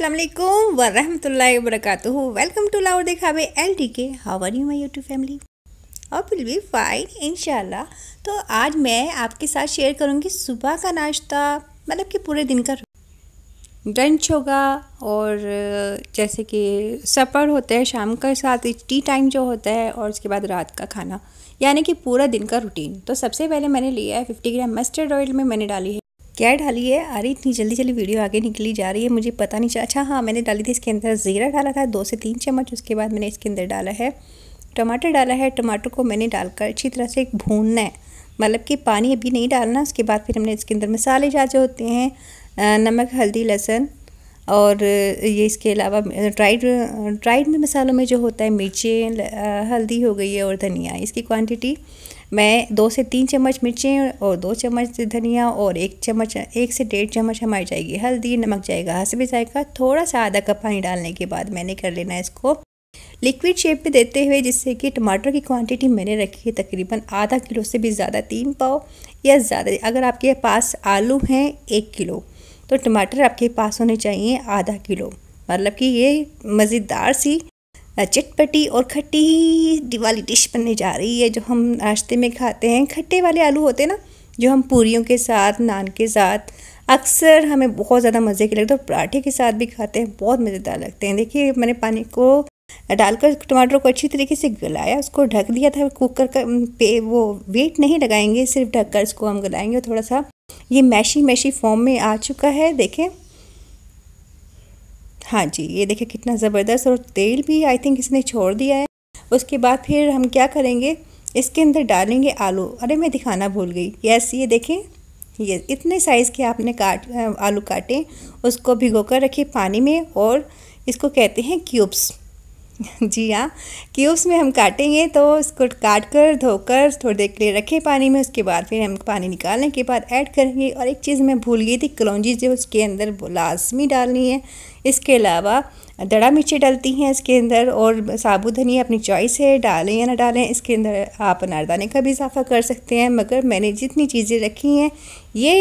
अस्सलाम वालेकुम वरहमतुल्लाहि वेलकम टू लाउड दिखावे L D K how are you my YouTube family और विल बी फाइन इनशाला तो आज मैं आपके साथ शेयर करूँगी सुबह का नाश्ता मतलब कि पूरे दिन का लंच होगा और जैसे कि सफ़र होता है शाम का साथ टी टाइम जो होता है और उसके बाद रात का खाना यानी कि पूरा दिन का रूटीन तो सबसे पहले मैंने लिया है फिफ्टी ग्राम मस्टर्ड ऑयल में मैंने डाली है क्या डाली है अरे इतनी जल्दी जल्दी वीडियो आगे निकली जा रही है मुझे पता नहीं चला अच्छा हाँ मैंने डाली थी इसके अंदर ज़ीरा डाला था दो से तीन चम्मच उसके बाद मैंने इसके अंदर डाला है टमाटर डाला है टमाटर को मैंने डालकर अच्छी तरह से भूनना है मतलब कि पानी अभी नहीं डालना उसके बाद फिर हमने इसके अंदर मसाले जा होते हैं नमक हल्दी लहसुन और ये इसके अलावा ड्राइड ड्राइड में मसालों में जो होता है मिर्चें हल्दी हो गई है और धनिया इसकी क्वांटिटी मैं दो से तीन चम्मच मिर्चें और दो चम्मच धनिया और एक चम्मच एक से डेढ़ चम्मच हमारी जाएगी हल्दी नमक जाएगा हंसबी जाएगा थोड़ा सा आधा कप पानी डालने के बाद मैंने कर लेना है इसको लिक्विड शेप में देते हुए जिससे कि टमाटर की क्वांटिटी मैंने रखी है तकरीबन आधा किलो से भी ज़्यादा तीन पाव या ज़्यादा अगर आपके पास आलू हैं एक किलो तो टमाटर आपके पास होने चाहिए आधा किलो मतलब कि ये मज़ेदार सी चटपटी और खट्टी दिवाली डिश बनने जा रही है जो हम नाश्ते में खाते हैं खट्टे वाले आलू होते हैं ना जो हम पूरियों के साथ नान के साथ अक्सर हमें बहुत ज़्यादा मज़े के लगते हैं और पराठे के साथ भी खाते हैं बहुत मज़ेदार लगते हैं देखिए मैंने पानी को डालकर टमाटर को अच्छी तरीके से गलाया उसको ढक दिया था कुकर का पे वो वेट नहीं लगाएंगे सिर्फ ढककर इसको हम गलाएंगे थोड़ा सा ये मैशी मैशी फॉर्म में आ चुका है देखें हाँ जी ये देखिए कितना ज़बरदस्त और तेल भी आई थिंक इसने छोड़ दिया है उसके बाद फिर हम क्या करेंगे इसके अंदर डालेंगे आलू अरे मैं दिखाना भूल गई यस ये देखें ये इतने साइज़ के आपने काट आलू काटे उसको भिगो कर रखे पानी में और इसको कहते हैं क्यूब्स जी हाँ कि उसमें हम काटेंगे तो उसको काट कर धोकर थोड़ी देर के लिए रखें पानी में उसके बाद फिर हम पानी निकालने के बाद ऐड करेंगे और एक चीज़ मैं भूल गई थी कलौजी जो उसके अंदर लाजमी डालनी है इसके अलावा दड़ा मिर्ची डलती हैं इसके अंदर और साबुत धनिया अपनी चॉइस है डालें या ना डालें इसके अंदर आप अनारदाने का भी इजाफा कर सकते हैं मगर मैंने जितनी चीज़ें रखी हैं ये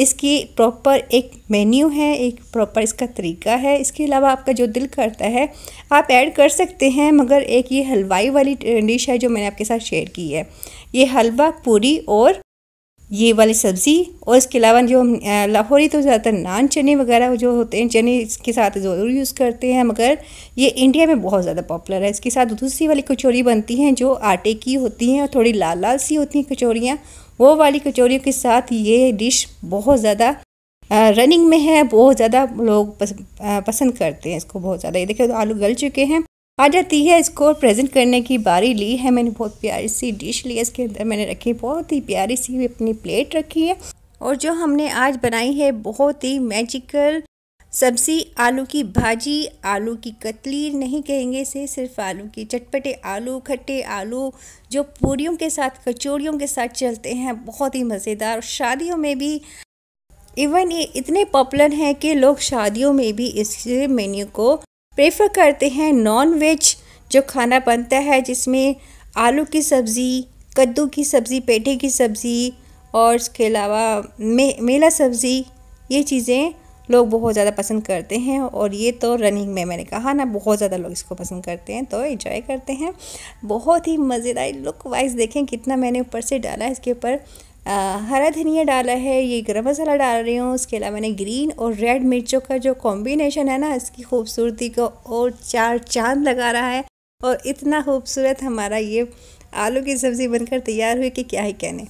इसकी प्रॉपर एक मेन्यू है एक प्रॉपर इसका तरीका है इसके अलावा आपका जो दिल करता है आप ऐड कर सकते हैं मगर एक ये हलवाई वाली डिश है जो मैंने आपके साथ शेयर की है ये हलवा पूरी और ये वाली सब्ज़ी और इसके अलावा जो लाहौरी तो ज़्यादातर नान चने वगैरह जो होते हैं चने इसके साथ ज़रूर यूज़ करते हैं मगर ये इंडिया में बहुत ज़्यादा पॉपुलर है इसके साथ दूसरी वाली कचौरी बनती हैं जो आटे की होती हैं और थोड़ी लाल लाल सी होती हैं कचौरियाँ वो वाली कचौरियों के साथ ये डिश बहुत ज़्यादा रनिंग में है बहुत ज़्यादा लोग पस, पसंद करते हैं इसको बहुत ज़्यादा ये देखिए तो आलू गल चुके हैं आ जाती है इसको प्रेजेंट करने की बारी ली है मैंने बहुत प्यारी सी डिश ली है इसके अंदर मैंने रखी बहुत ही प्यारी सी अपनी प्लेट रखी है और जो हमने आज बनाई है बहुत ही मैजिकल सब्ज़ी आलू की भाजी आलू की कतली नहीं कहेंगे इसे सिर्फ आलू की चटपटे आलू खट्टे आलू जो पूरियों के साथ कचौड़ियों के साथ चलते हैं बहुत ही मज़ेदार शादियों में भी इवन ये इतने पॉपुलर हैं कि लोग शादियों में भी इस मेन्यू को प्रेफर करते हैं नॉन वेज जो खाना बनता है जिसमें आलू की सब्ज़ी कद्दू की सब्ज़ी पेठे की सब्ज़ी और इसके अलावा मे मेला सब्ज़ी ये चीज़ें लोग बहुत ज़्यादा पसंद करते हैं और ये तो रनिंग में मैंने कहा ना बहुत ज़्यादा लोग इसको पसंद करते हैं तो इन्जॉय करते हैं बहुत ही मज़ेदार लुक वाइज देखें कितना मैंने ऊपर से डाला है इसके ऊपर हरा धनिया डाला है ये गरम मसाला डाल रही हूँ उसके अलावा मैंने ग्रीन और रेड मिर्चों का जो कॉम्बिनेशन है ना इसकी खूबसूरती को और चार चांद लगा रहा है और इतना खूबसूरत हमारा ये आलू की सब्ज़ी बनकर तैयार हुई कि क्या ही कहने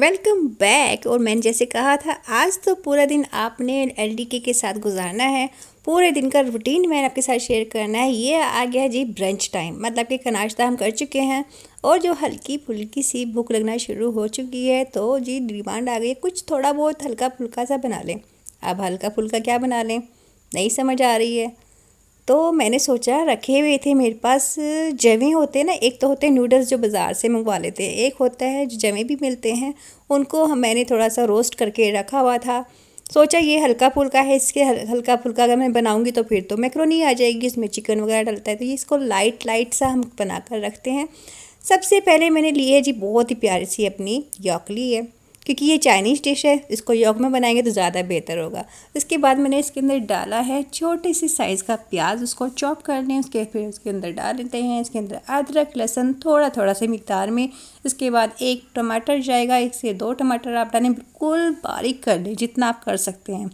वेलकम बैक और मैंने जैसे कहा था आज तो पूरा दिन आपने एल के साथ गुजारना है पूरे दिन का रूटीन मैंने आपके साथ शेयर करना है ये आ गया जी ब्रंच टाइम मतलब कि कनाश्ता नाश्ता हम कर चुके हैं और जो हल्की फुल्की सी भूख लगना शुरू हो चुकी है तो जी डिमांड आ गई कुछ थोड़ा बहुत हल्का फुल्का सा बना लें अब हल्का फुल्का क्या बना लें नहीं समझ आ रही है तो मैंने सोचा रखे हुए थे मेरे पास जवे होते हैं ना एक तो होते हैं नूडल्स जो बाज़ार से मंगवा लेते हैं एक होता है जो जवे भी मिलते हैं उनको हम मैंने थोड़ा सा रोस्ट करके रखा हुआ था सोचा ये हल्का फुल्का है इसके हल्का फुल्का अगर मैं बनाऊंगी तो फिर तो मैक्रोनी आ जाएगी इसमें चिकन वगैरह डलता है तो ये इसको लाइट लाइट सा हम बना कर रखते हैं सबसे पहले मैंने ली है जी बहुत ही प्यारी सी अपनी यॉकली है क्योंकि ये चाइनीज़ डिश है इसको योग में बनाएंगे तो ज़्यादा बेहतर होगा इसके बाद मैंने इसके अंदर डाला है छोटे सी साइज़ का प्याज उसको चॉप कर लें उसके फिर उसके अंदर डाल लेते हैं इसके अंदर अदरक लहसुन थोड़ा थोड़ा सा मकदार में इसके बाद एक टमाटर जाएगा एक से दो टमाटर आप डालें बिल्कुल बारीक कर लें जितना आप कर सकते हैं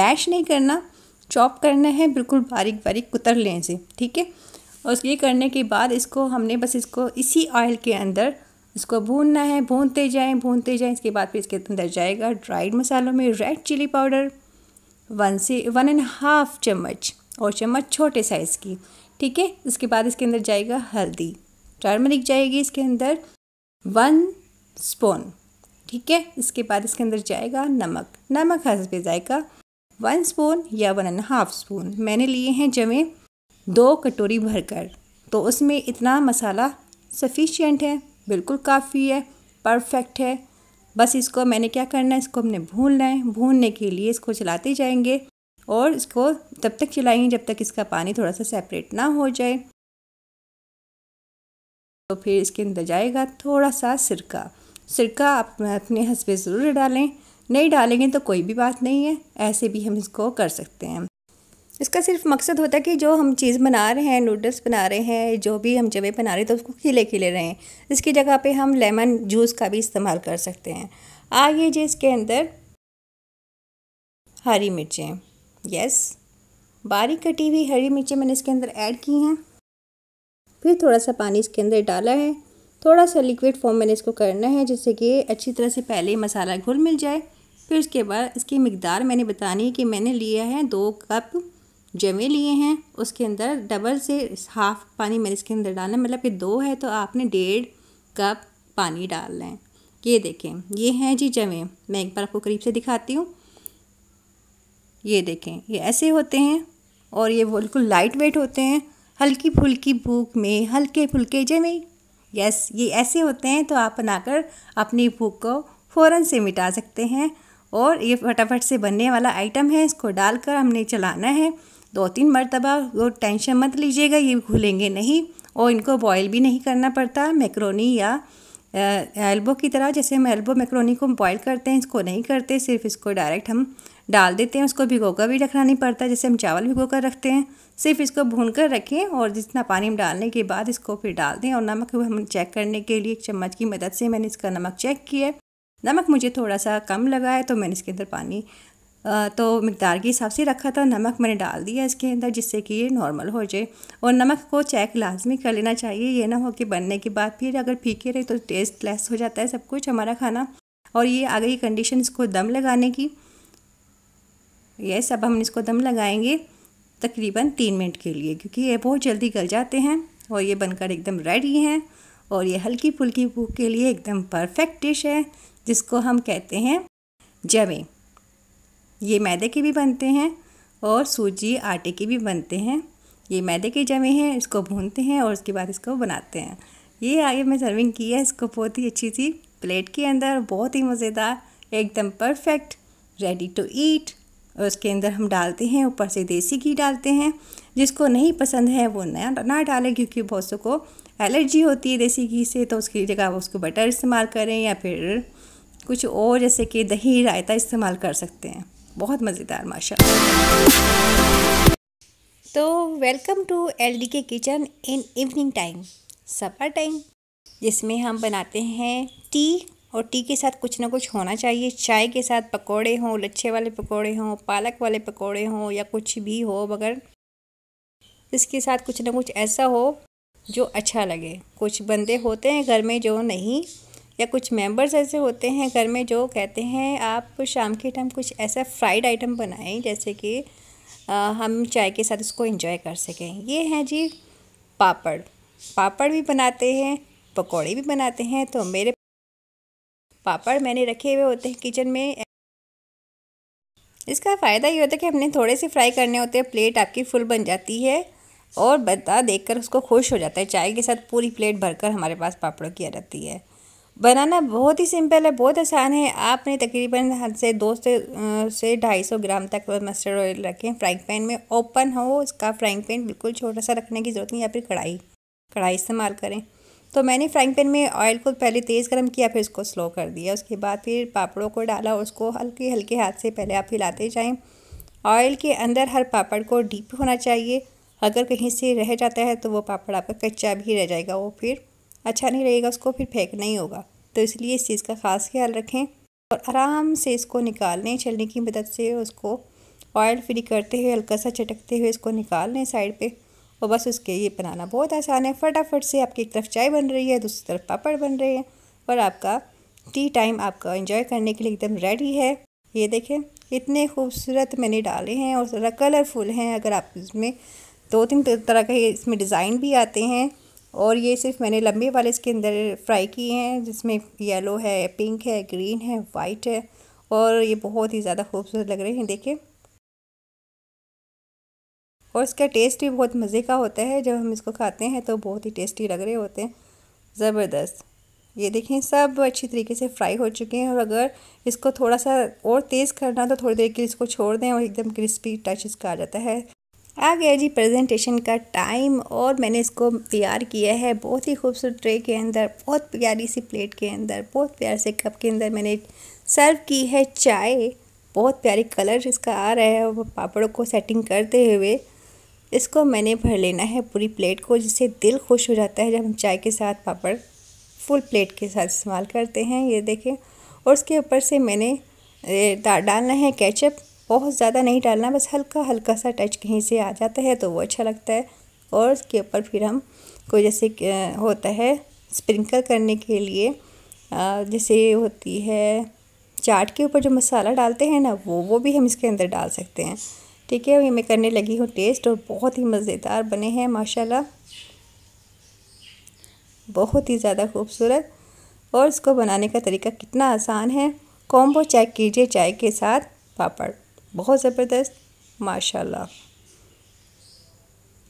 मैश नहीं करना चॉप करना है बिल्कुल बारीक बारीक कुतर लें इसे ठीक है और ये करने के बाद इसको हमने बस इसको इसी ऑयल के अंदर इसको भूनना है भूनते जाएं भूनते जाएं इसके बाद फिर इसके अंदर जाएगा ड्राइड मसालों में रेड चिली पाउडर वन से वन एंड हाफ चम्मच और चम्मच छोटे साइज़ की ठीक है इसके बाद इसके अंदर जाएगा हल्दी टर्मरिक जाएगी इसके अंदर वन स्पून ठीक है इसके बाद इसके अंदर जाएगा नमक नमक हंसबे जाएगा वन स्पून या वन एंड हाफ स्पून मैंने लिए हैं जमे दो कटोरी भरकर तो उसमें इतना मसाला सफिशियंट है बिल्कुल काफ़ी है परफेक्ट है बस इसको मैंने क्या करना है इसको हमने भूनना है भूनने के लिए इसको चलाते जाएंगे और इसको तब तक चलाएंगे जब तक इसका पानी थोड़ा सा सेपरेट ना हो जाए तो फिर इसके अंदर जाएगा थोड़ा सा सिरका सिरका आप अपने हंसबे ज़रूर डालें नहीं डालेंगे तो कोई भी बात नहीं है ऐसे भी हम इसको कर सकते हैं इसका सिर्फ मकसद होता है कि जो हम चीज़ बना रहे हैं नूडल्स बना रहे हैं जो भी हम जवे बना रहे हैं तो उसको खिले खिले रहे हैं इसकी जगह पे हम लेमन जूस का भी इस्तेमाल कर सकते हैं आगे जी इसके अंदर हरी मिर्चें यस बारीक कटी हुई हरी मिर्चें मैंने इसके अंदर ऐड की हैं फिर थोड़ा सा पानी इसके अंदर डाला है थोड़ा सा लिक्विड फॉर्म मैंने इसको करना है जिससे कि अच्छी तरह से पहले मसाला घुल मिल जाए फिर उसके बाद इसकी मकदार मैंने बतानी है कि मैंने लिया है दो कप जमे लिए हैं उसके अंदर डबल से हाफ़ पानी मैंने इसके अंदर डालना है मतलब कि दो है तो आपने डेढ़ कप पानी डालना है ये देखें ये हैं जी जमे मैं एक बार आपको करीब से दिखाती हूँ ये देखें ये ऐसे होते हैं और ये बिल्कुल लाइट वेट होते हैं हल्की फुल्की भूख में हल्के फुल्के जमे यस ये ऐसे होते हैं तो आप बनाकर अपनी भूख को फ़ौर से मिटा सकते हैं और ये फटाफट से बनने वाला आइटम है इसको डालकर हमने चलाना है दो तीन मरतबा वो टेंशन मत लीजिएगा ये खुलेंगे नहीं और इनको बॉयल भी नहीं करना पड़ता मैक्रोनी या एल्बो की तरह जैसे हम एल्बो मैक्रोनी को बॉयल करते हैं इसको नहीं करते सिर्फ इसको डायरेक्ट हम डाल देते हैं उसको भिगो कर भी रखना नहीं पड़ता जैसे हम चावल भिगो कर रखते हैं सिर्फ इसको भून कर रखें और जितना पानी हम डालने के बाद इसको फिर डाल दें और नमक हम चेक करने के लिए एक चम्मच की मदद से मैंने इसका नमक चेक किया नमक मुझे थोड़ा सा कम लगा है तो मैंने इसके अंदर पानी तो मकदार के हिसाब से रखा था नमक मैंने डाल दिया इसके अंदर जिससे कि ये नॉर्मल हो जाए और नमक को चेक लाजमी कर लेना चाहिए ये ना हो कि बनने के बाद फिर अगर फीके रहे तो टेस्ट लेस हो जाता है सब कुछ हमारा खाना और ये आ गई कंडीशन इसको दम लगाने की यस अब हम इसको दम लगाएंगे तकरीबन तीन मिनट के लिए क्योंकि ये बहुत जल्दी गल जाते हैं और ये बनकर एकदम रेडी हैं और ये हल्की फुल्की भूख के लिए एकदम परफेक्ट डिश है जिसको हम कहते हैं जमें ये मैदे के भी बनते हैं और सूजी आटे के भी बनते हैं ये मैदे के जमे हैं इसको भूनते हैं और उसके बाद इसको बनाते हैं ये आगे मैं सर्विंग की है इसको बहुत ही अच्छी सी प्लेट के अंदर बहुत ही मज़ेदार एकदम परफेक्ट रेडी टू ईट और उसके अंदर हम डालते हैं ऊपर से देसी घी डालते हैं जिसको नहीं पसंद है वो नया ना डालें क्योंकि बहुत सो को एलर्जी होती है देसी घी से तो उसकी जगह आप उसको बटर इस्तेमाल करें या फिर कुछ और जैसे कि दही रायता इस्तेमाल कर सकते हैं बहुत मज़ेदार माशा तो welcome to L D K kitchen in evening time supper time जिसमें हम बनाते हैं टी और टी के साथ कुछ ना कुछ होना चाहिए चाय के साथ पकोड़े हों लच्छे वाले पकोड़े हों पालक वाले पकोड़े हों या कुछ भी हो मगर इसके साथ कुछ ना कुछ ऐसा हो जो अच्छा लगे कुछ बंदे होते हैं घर में जो नहीं या कुछ मेंबर्स ऐसे होते हैं घर में जो कहते हैं आप शाम के टाइम कुछ ऐसा फ्राइड आइटम बनाएं जैसे कि आ, हम चाय के साथ इसको इंजॉय कर सकें ये हैं जी पापड़ पापड़ भी बनाते हैं पकौड़े भी बनाते हैं तो मेरे पापड़ मैंने रखे हुए होते हैं किचन में इसका फ़ायदा ये होता है कि हमने थोड़े से फ्राई करने होते हैं प्लेट आपकी फुल बन जाती है और बता देखकर उसको खुश हो जाता है चाय के साथ पूरी प्लेट भरकर हमारे पास पापड़ों की आ जाती है बनाना बहुत ही सिंपल है बहुत आसान है आपने तकरीबन हद से दो से से ढाई सौ ग्राम तक मस्टर्ड ऑयल रखें फ्राइंग पैन में ओपन हो उसका फ्राइंग पैन बिल्कुल छोटा सा रखने की ज़रूरत नहीं या फिर कढ़ाई कढ़ाई इस्तेमाल करें तो मैंने फ्राइंग पैन में ऑयल को पहले तेज़ गर्म किया फिर उसको स्लो कर दिया उसके बाद फिर पापड़ों को डाला और उसको हल्के हल्के हाथ से पहले आप हिलाते जाएँ ऑयल के अंदर हर पापड़ को डीप होना चाहिए अगर कहीं से रह जाता है तो वो पापड़ आपका कच्चा भी रह जाएगा वो फिर अच्छा नहीं रहेगा उसको फिर फेंकना ही होगा तो इसलिए इस चीज़ का ख़ास ख्याल रखें और आराम से इसको निकालने छलने की मदद से उसको ऑयल फ्री करते हुए हल्का सा चटकते हुए इसको निकाल लें साइड पे और बस उसके ये बनाना बहुत आसान है फटाफट से आपकी एक तरफ चाय बन रही है दूसरी तरफ पापड़ बन रहे हैं और आपका टी टाइम आपका एंजॉय करने के लिए एकदम रेडी है ये देखें इतने खूबसूरत मैंने डाले हैं और ज़रा कलरफुल हैं अगर आप इसमें दो तीन तरह के इसमें डिज़ाइन भी आते हैं और ये सिर्फ मैंने लंबे वाले इसके अंदर फ्राई किए हैं जिसमें येलो है पिंक है ग्रीन है वाइट है और ये बहुत ही ज़्यादा खूबसूरत लग रहे हैं देखें और इसका टेस्ट भी बहुत मज़े का होता है जब हम इसको खाते हैं तो बहुत ही टेस्टी लग रहे होते हैं ज़बरदस्त ये देखें सब अच्छी तरीके से फ्राई हो चुके हैं और अगर इसको थोड़ा सा और तेज़ करना तो थोड़ी देर के लिए इसको छोड़ दें और एकदम क्रिस्पी टच इसका आ जाता है आ गया जी प्रेजेंटेशन का टाइम और मैंने इसको तैयार किया है बहुत ही खूबसूरत ट्रे के अंदर बहुत प्यारी सी प्लेट के अंदर बहुत प्यार से कप के अंदर मैंने सर्व की है चाय बहुत प्यारी कलर इसका आ रहा है वो पापड़ों को सेटिंग करते हुए इसको मैंने भर लेना है पूरी प्लेट को जिससे दिल खुश हो जाता है जब हम चाय के साथ पापड़ फुल प्लेट के साथ इस्तेमाल करते हैं ये देखें और उसके ऊपर से मैंने डालना है केचप बहुत ज़्यादा नहीं डालना बस हल्का हल्का सा टच कहीं से आ जाता है तो वो अच्छा लगता है और उसके ऊपर फिर हम को जैसे होता है स्प्रिंकल करने के लिए जैसे होती है चाट के ऊपर जो मसाला डालते हैं ना वो वो भी हम इसके अंदर डाल सकते हैं ठीक है ये मैं करने लगी हूँ टेस्ट और बहुत ही मज़ेदार बने हैं माशाल्लाह बहुत ही ज़्यादा खूबसूरत और इसको बनाने का तरीका कितना आसान है कॉम्बो चेक कीजिए चाय के साथ पापड़ बहुत ज़बरदस्त माशाल्लाह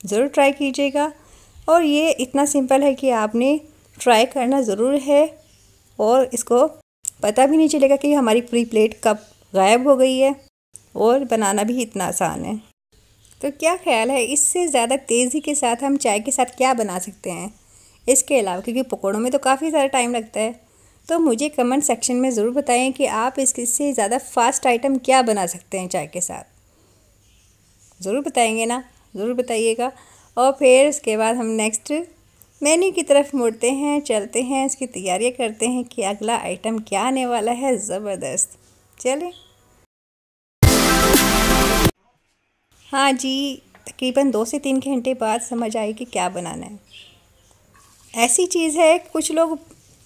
ज़रूर ट्राई कीजिएगा और ये इतना सिंपल है कि आपने ट्राई करना ज़रूर है और इसको पता भी नहीं चलेगा कि हमारी पूरी प्लेट कब गायब हो गई है और बनाना भी इतना आसान है तो क्या ख्याल है इससे ज़्यादा तेज़ी के साथ हम चाय के साथ क्या बना सकते हैं इसके अलावा क्योंकि पकौड़ों में तो काफ़ी सारा टाइम लगता है तो मुझे कमेंट सेक्शन में ज़रूर बताएं कि आप इससे ज़्यादा फास्ट आइटम क्या बना सकते हैं चाय के साथ ज़रूर बताएंगे ना ज़रूर बताइएगा और फिर उसके बाद हम नेक्स्ट मेन्यू की तरफ मुड़ते हैं चलते हैं इसकी तैयारियाँ करते हैं कि अगला आइटम क्या आने वाला है ज़बरदस्त चलें हाँ जी तकरीबन दो से तीन घंटे बाद समझ आई कि क्या बनाना है ऐसी चीज़ है कुछ लोग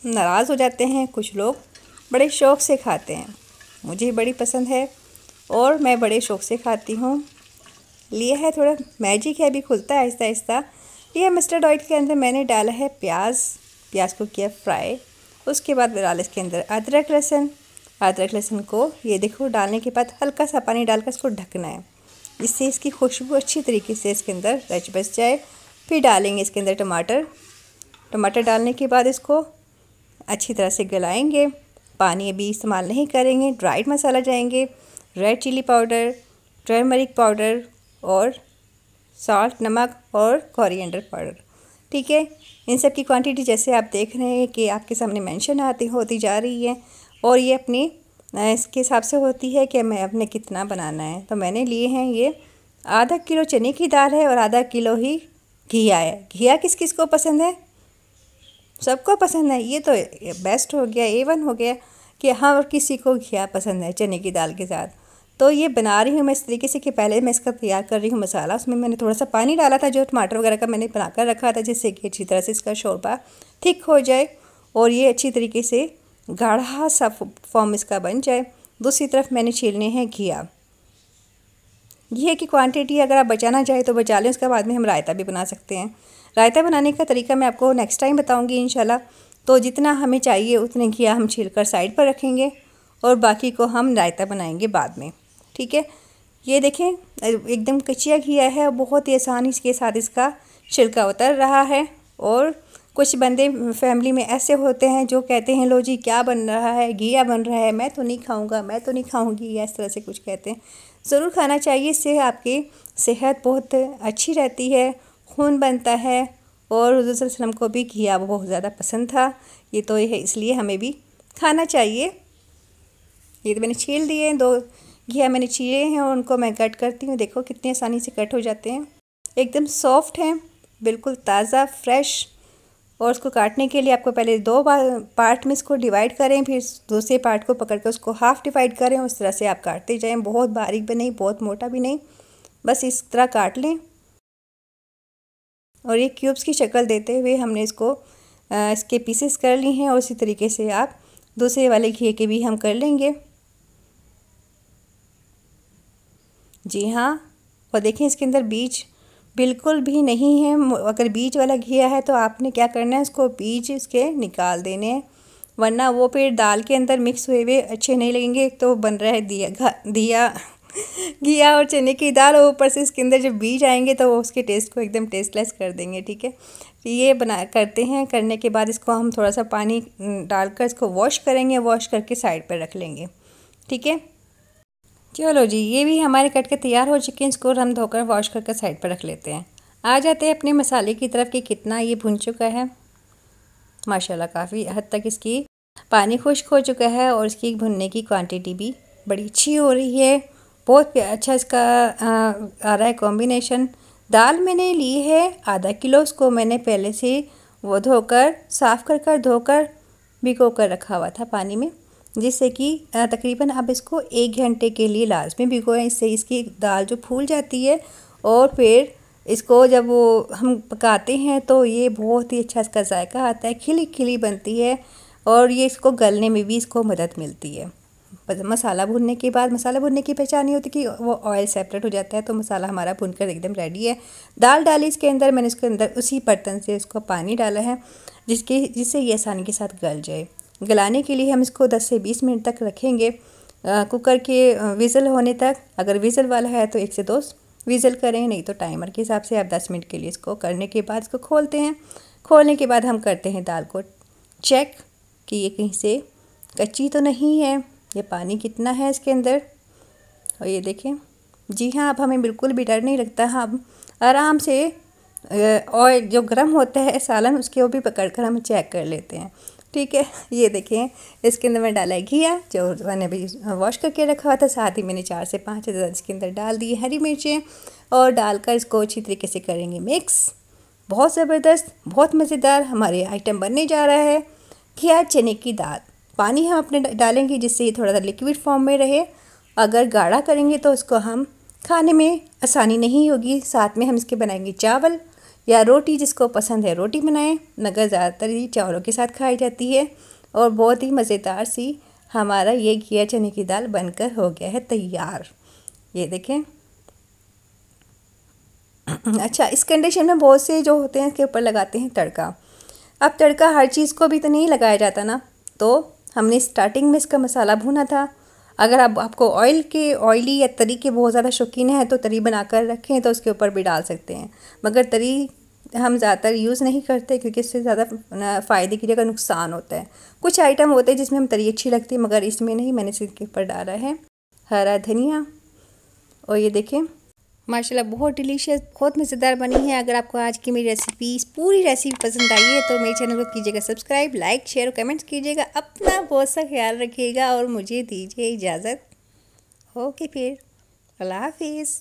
नाराज़ हो जाते हैं कुछ लोग बड़े शौक़ से खाते हैं मुझे बड़ी पसंद है और मैं बड़े शौक़ से खाती हूँ लिया है थोड़ा मैजिक है अभी खुलता है आहिस्ता आहिस्ता यह मस्टर्ड ऑयल के अंदर मैंने डाला है प्याज प्याज को किया फ्राई उसके बाद डाला इसके अंदर अदरक लहसुन अदरक लहसुन को ये देखो डालने के बाद हल्का सा पानी डालकर इसको ढकना है इससे इसकी खुशबू अच्छी तरीके से इसके अंदर रच बच जाए फिर डालेंगे इसके अंदर टमाटर टमाटर डालने के बाद इसको अच्छी तरह से गलाएंगे पानी अभी इस्तेमाल नहीं करेंगे ड्राइड मसाला जाएंगे red chili powder turmeric powder और सॉल्ट नमक और कोरिएंडर पाउडर ठीक है इन सब की क्वांटिटी जैसे आप देख रहे हैं कि आपके सामने मेंशन आती होती जा रही है और ये अपनी इसके हिसाब से होती है कि मैं अपने कितना बनाना है तो मैंने लिए हैं ये आधा किलो चने की दाल है और आधा किलो ही घिया है घिया किस किस को पसंद है सबको पसंद है ये तो बेस्ट हो गया ए वन हो गया कि हाँ और किसी को घिया पसंद है चने की दाल के साथ तो ये बना रही हूँ मैं इस तरीके से कि पहले मैं इसका तैयार कर रही हूँ मसाला उसमें मैंने थोड़ा सा पानी डाला था जो टमाटर वगैरह का मैंने बना कर रखा था जिससे कि अच्छी तरह से इसका शोरबा थिक हो जाए और ये अच्छी तरीके से गाढ़ा सा फॉर्म इसका बन जाए दूसरी तरफ मैंने छीलने हैं घिया घी की क्वांटिटी अगर आप बचाना चाहें तो बचा लें उसके बाद में हम रायता भी बना सकते हैं रायता बनाने का तरीका मैं आपको नेक्स्ट टाइम बताऊँगी इन तो जितना हमें चाहिए उतने घिया हम छील कर साइड पर रखेंगे और बाकी को हम रायता बनाएंगे बाद में ठीक है ये देखें एकदम कचिया घिया है बहुत ही आसानी के साथ इसका छिलका उतर रहा है और कुछ बंदे फैमिली में ऐसे होते हैं जो कहते हैं लो जी क्या बन रहा है घिया बन रहा है मैं तो नहीं खाऊंगा मैं तो नहीं खाऊंगी या इस तरह से कुछ कहते हैं ज़रूर खाना चाहिए इससे आपकी सेहत बहुत अच्छी रहती है खून बनता है और हजूसम को भी घिया बहुत ज़्यादा पसंद था ये तो यह इसलिए हमें भी खाना चाहिए ये तो मैंने छील दिए हैं दो घिया मैंने छीले हैं और उनको मैं कट करती हूँ देखो कितनी आसानी से कट हो जाते हैं एकदम सॉफ्ट हैं बिल्कुल ताज़ा फ्रेश और उसको काटने के लिए आपको पहले दो पार्ट में इसको डिवाइड करें फिर दूसरे पार्ट को पकड़ कर उसको हाफ़ डिवाइड करें उस तरह से आप काटते जाएँ बहुत बारीक भी नहीं बहुत मोटा भी नहीं बस इस तरह काट लें और ये क्यूब्स की शक्ल देते हुए हमने इसको इसके पीसेस कर ली हैं और इसी तरीके से आप दूसरे वाले घी के भी हम कर लेंगे जी हाँ और देखें इसके अंदर बीज बिल्कुल भी नहीं है अगर बीज वाला घिया है तो आपने क्या करना है उसको बीज इसके निकाल देने हैं वरना वो फिर दाल के अंदर मिक्स हुए हुए अच्छे नहीं लगेंगे तो बन रहा है दिया दिया घिया और चने की दाल और ऊपर से इसके अंदर जब बीज आएंगे तो वो उसके टेस्ट को एकदम टेस्टलेस कर देंगे ठीक है तो ये बना करते हैं करने के बाद इसको हम थोड़ा सा पानी डालकर इसको वॉश करेंगे वॉश करके साइड पर रख लेंगे ठीक है चलो जी ये भी हमारे कट के तैयार हो चुके हैं इसको हम धोकर वॉश करके साइड पर रख लेते हैं आ जाते हैं अपने मसाले की तरफ कि कितना ये भुन चुका है माशाल्लाह काफ़ी हद तक इसकी पानी खुश्क हो चुका है और इसकी भुनने की क्वांटिटी भी बड़ी अच्छी हो रही है बहुत अच्छा इसका आ, आ रहा है कॉम्बिनेशन दाल मैंने ली है आधा किलो उसको मैंने पहले से वो धोकर साफ़ कर कर धोकर भिगो कर रखा हुआ था पानी में जिससे कि तकरीबन आप इसको एक घंटे के लिए लाजमी भिगोएं इससे इसकी दाल जो फूल जाती है और फिर इसको जब वो हम पकाते हैं तो ये बहुत ही अच्छा इसका जायका आता है खिली खिली बनती है और ये इसको गलने में भी इसको मदद मिलती है मसाला भुनने के बाद मसाला भुनने की पहचान ये होती कि वो ऑयल सेपरेट हो जाता है तो मसाला हमारा भुन कर एकदम रेडी है दाल डाली इसके अंदर मैंने इसके अंदर उसी बर्तन से इसको पानी डाला है जिसके जिससे ये आसानी के साथ गल जाए गलाने के लिए हम इसको दस से बीस मिनट तक रखेंगे कुकर के विज़ल होने तक अगर विज़ल वाला है तो एक से दो विज़ल करें नहीं तो टाइमर के हिसाब से आप दस मिनट के लिए इसको करने के बाद इसको खोलते हैं खोलने के बाद हम करते हैं दाल को चेक कि ये कहीं से कच्ची तो नहीं है ये पानी कितना है इसके अंदर और ये देखें जी हाँ अब हमें बिल्कुल भी डर नहीं लगता हम आराम से और जो गर्म होता है सालन उसके वो भी पकड़ कर हम चेक कर लेते हैं ठीक है ये देखें इसके अंदर मैं डाला घिया जो मैंने अभी वॉश करके रखा हुआ था साथ ही मैंने चार से पाँच हज़ार इसके अंदर डाल दिए हरी मिर्चें और डालकर इसको अच्छी तरीके से करेंगे मिक्स बहुत ज़बरदस्त बहुत मज़ेदार हमारे आइटम बनने जा रहा है घिया चने की दाल पानी हम अपने डालेंगे जिससे ये थोड़ा सा लिक्विड फॉर्म में रहे अगर गाढ़ा करेंगे तो उसको हम खाने में आसानी नहीं होगी साथ में हम इसके बनाएंगे चावल या रोटी जिसको पसंद है रोटी बनाएं मगर ज़्यादातर ये चावलों के साथ खाई जाती है और बहुत ही मज़ेदार सी हमारा ये घिया चने की दाल बनकर हो गया है तैयार ये देखें अच्छा इस कंडीशन में बहुत से जो होते हैं इसके ऊपर लगाते हैं तड़का अब तड़का हर चीज़ को भी तो नहीं लगाया जाता ना तो हमने स्टार्टिंग में इसका मसाला भुना था अगर आप आपको ऑयल के ऑयली या तरी के बहुत ज़्यादा शौकीन है तो तरी बना कर रखें तो उसके ऊपर भी डाल सकते हैं मगर तरी हम ज़्यादातर यूज़ नहीं करते क्योंकि इससे ज़्यादा फ़ायदे की जगह नुकसान होता है कुछ आइटम होते हैं जिसमें हम तरी अच्छी लगती है मगर इसमें नहीं मैंने इसके ऊपर डाला है हरा धनिया और ये देखें माशाला बहुत डिलीशियस बहुत मज़ेदार बनी है अगर आपको आज की मेरी रेसिपी पूरी रेसिपी पसंद आई है तो मेरे चैनल को कीजिएगा सब्सक्राइब लाइक शेयर और कमेंट्स कीजिएगा अपना बहुत सा ख्याल रखिएगा और मुझे दीजिए इजाज़त ओके फिर अल्लाह हाफिज़